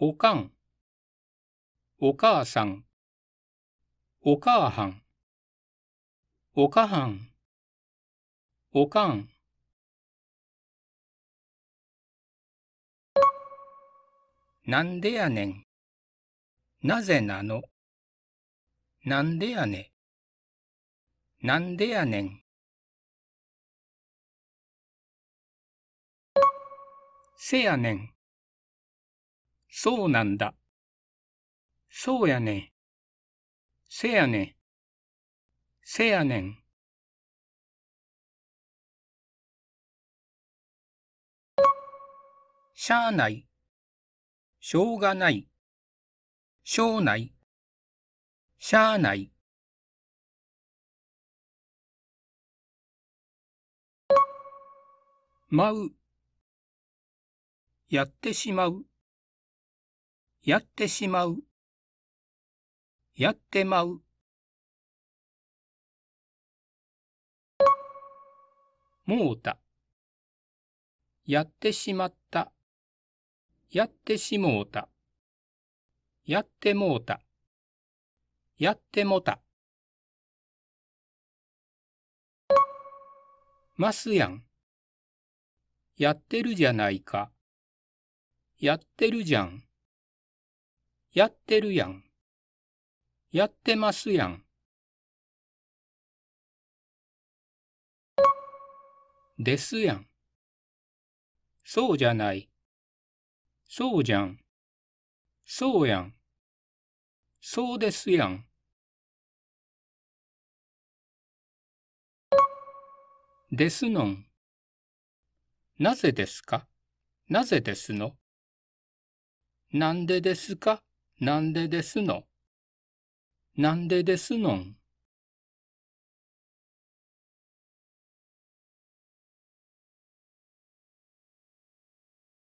おかん、おあさん、おあはん、おかはん、おかん。なんでやねん。なぜなの。なんでやね。なんでやねん。せやねん。そうなんだ。そうやね。せやね。せやねん。しゃあない。しょうがない。しょうない。しゃあない。舞う。やってしまう。やってしまう。やってまう。もうた。やってしまった。やってしもうた。やってもうた。やってもた。ますやん。やってるじゃないか。やってるじゃん。やってるやん。やってますやん。ですやん。そうじゃない。そうじゃん。そうやん。そうですやん。ですのん。なぜですかなぜですのなんでですかなんでですのなんでですのん